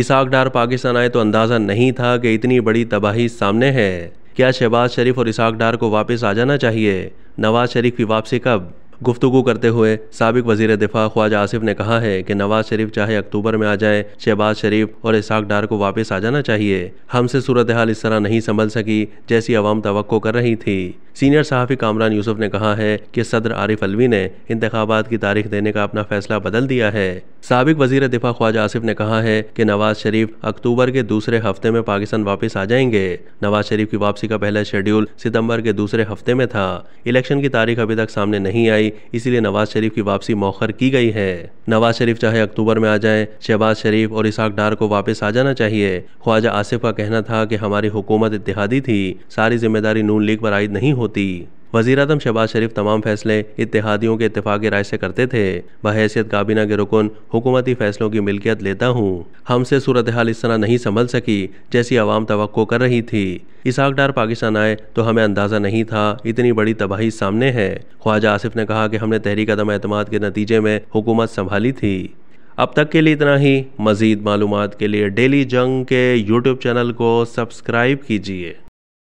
Isaac डार पाकिस्तान आए तो अंदाज़ा नहीं था कि इतनी बड़ी तबाही सामने है क्या शहबाज शरीफ और इसाक डार को वापस आ जाना चाहिए नवाज शरीफ की वापसी कब गुफ्तु करते हुए सबक वजी दिफा ख्वाजा आसिफ ने कहा है कि नवाज शरीफ चाहे अक्टूबर में आ जाए शहबाज शरीफ और इसाक डार को वापस आ जाना चाहिए हमसे सूरत हाल इस तरह नहीं संभल सकी जैसी अवाम तो कर रही थी सीनियर सहाफ़ी कामरान यूसुफ ने कहा है कि सदर आरिफ अलवी ने इंतबात की तारीख देने का अपना फैसला बदल दिया है सबक वजीर दिफा ख्वाजा आसिफ ने कहा है कि नवाज शरीफ अक्टूबर के दूसरे हफ्ते में पाकिस्तान वापस आ जाएंगे नवाज शरीफ की वापसी का पहला शेड्यूल सितंबर के दूसरे हफ्ते में था इलेक्शन की तारीख अभी तक सामने नहीं आई इसीलिए नवाज शरीफ की वापसी मौखर की गई है नवाज शरीफ चाहे अक्टूबर में आ जाए शहबाज शरीफ और इसाक डार को वापस आ जाना चाहिए ख्वाजा आसिफ का कहना था कि हमारी हुकूमत इतिहादी थी सारी जिम्मेदारी नून लीग पर आयद नहीं हो होती वजीर अजम शहबाज शरीफ तमाम फैसले इतिहादियों के इतफाक राय से करते थे बहसीत काबीना के रुकन हुकूमती फैसलों की मिलकियत लेता हूँ हमसे सूरत हाल इस तरह नहीं संभल सकी जैसी आवाम तो कर रही थी इसहाकडार पाकिस्तान आए तो हमें अंदाज़ा नहीं था इतनी बड़ी तबाही सामने है ख्वाजा आसिफ ने कहा कि हमने तहरीक अदम अहतम के नतीजे में हुकूमत संभाली थी अब तक के लिए इतना ही मज़ीद मालूम के लिए डेली जंग के यूट्यूब चैनल को सब्सक्राइब कीजिए